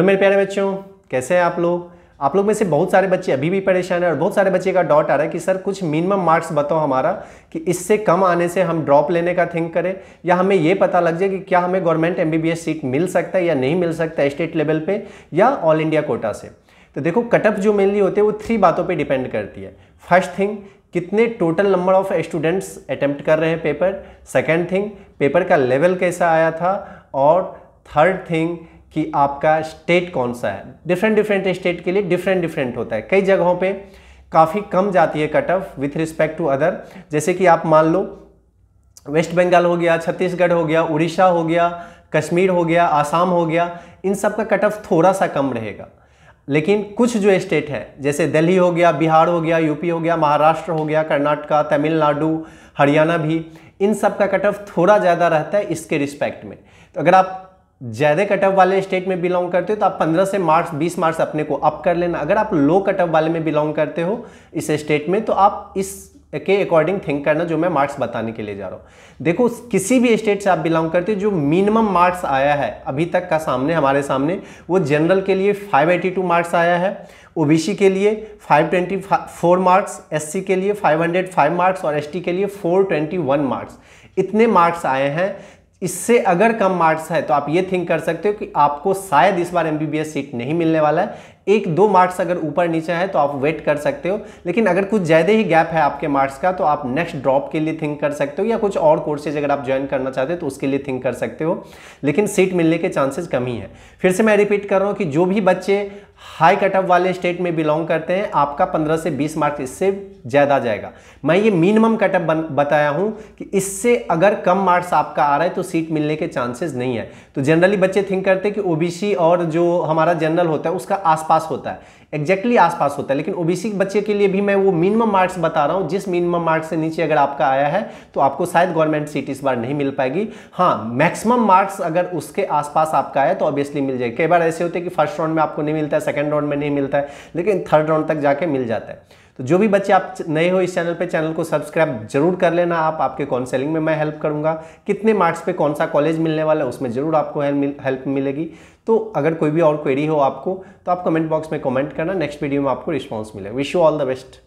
तो मेरे प्यारे बच्चों कैसे हैं आप लोग आप लोग में से बहुत सारे बच्चे अभी भी परेशान हैं और बहुत सारे बच्चे का डॉट आ रहा है कि सर कुछ मिनिमम मार्क्स बताओ हमारा कि इससे कम आने से हम ड्रॉप लेने का थिंक करें या हमें ये पता लग जाए कि क्या हमें गवर्नमेंट एमबीबीएस सीट मिल सकता है या नहीं मिल सकता स्टेट लेवल पे या ऑल इंडिया कोटा से तो देखो कटअप जो मेनली होते हैं वो थ्री बातों पर डिपेंड करती है फर्स्ट थिंग कितने total number of students attempt कर रहे हैं पेपर सेकेंड थिंग पेपर का लेवल कैसा आया था और थर्ड थिंग कि आपका स्टेट कौन सा है डिफरेंट डिफरेंट स्टेट के लिए डिफरेंट डिफरेंट होता है कई जगहों पे काफ़ी कम जाती है cut off with respect to other जैसे कि आप मान लो वेस्ट बंगाल हो गया छत्तीसगढ़ हो गया उड़ीसा हो गया कश्मीर हो गया आसाम हो गया इन सब का कट ऑफ थोड़ा सा कम रहेगा लेकिन कुछ जो स्टेट है जैसे दिल्ली हो गया बिहार हो गया यूपी हो गया महाराष्ट्र हो गया कर्नाटका तमिलनाडु हरियाणा भी इन सब का कट ऑफ थोड़ा ज़्यादा रहता है इसके रिस्पेक्ट में तो अगर आप ज़्यादा कटअप वाले स्टेट में बिलोंग करते हो तो आप 15 से मार्क्स 20 मार्क्स अपने को अप कर लेना अगर आप लो कटअप वाले में बिलोंग करते हो इस स्टेट में तो आप इस के अकॉर्डिंग थिंक करना जो मैं मार्क्स बताने के लिए जा रहा हूँ देखो किसी भी स्टेट से आप बिलोंग करते हो जो मिनिमम मार्क्स आया है अभी तक का सामने हमारे सामने वो जनरल के लिए 582 मार्क्स आया है ओबीसी के लिए 524 मार्क्स एससी के लिए 505 मार्क्स और एसटी के लिए 421 मार्क्स इतने मार्क्स आए हैं इससे अगर कम मार्क्स है तो आप ये थिंक कर सकते हो कि आपको शायद इस बार एमबीबीएस सीट नहीं मिलने वाला है एक दो मार्क्स अगर ऊपर नीचे है तो आप वेट कर सकते हो लेकिन अगर कुछ ज़्यादा ही गैप है आपके मार्क्स का तो आप नेक्स्ट ड्रॉप के लिए थिंक कर सकते हो या कुछ और कोर्सेज अगर आप ज्वाइन करना चाहते हो तो उसके लिए थिंक कर सकते हो लेकिन सीट मिलने के चांसेस कम ही है फिर से मैं रिपीट कर रहा हूँ कि जो भी बच्चे हाई कटअप वाले स्टेट में बिलोंग करते हैं आपका पंद्रह से बीस मार्क्स इससे ज़्यादा जाएगा मैं ये मिनिमम कटअप बताया हूँ कि इससे अगर कम मार्क्स आपका आ रहा है तो सीट मिलने के चांसेस नहीं है तो जनरली बच्चे थिंक करते हैं कि ओबीसी और जो हमारा जनरल होता है उसका आसपास आसपास होता है एग्जैक्टली आसपास होता है लेकिन ओबीसी बच्चे के लिए भी मैं वो मिनिमम मार्क्स बता रहा हूँ जिस मिनिमम मार्क्स से नीचे अगर आपका आया है तो आपको शायद गवर्नमेंट सीट इस बार नहीं मिल पाएगी हाँ मैक्सिमम मार्क्स अगर उसके आसपास आपका आया तो ऑब्वियसली मिल जाएगी कई बार ऐसे होते हैं कि फर्स्ट राउंड में आपको नहीं मिलता है सेकेंड राउंड में नहीं मिलता है लेकिन थर्ड राउंड तक जाके मिल जाता है तो जो भी बच्चे आप नए हो इस चैनल पे चैनल को सब्सक्राइब जरूर कर लेना आप आपके काउंसलिंग में मैं हेल्प करूंगा कितने मार्क्स पे कौन सा कॉलेज मिलने वाला है उसमें जरूर आपको हेल्प मिलेगी तो अगर कोई भी और क्वेरी हो आपको तो आप कमेंट बॉक्स में कमेंट करना नेक्स्ट वीडियो में आपको रिस्पॉन्स मिलेगा wish you all the best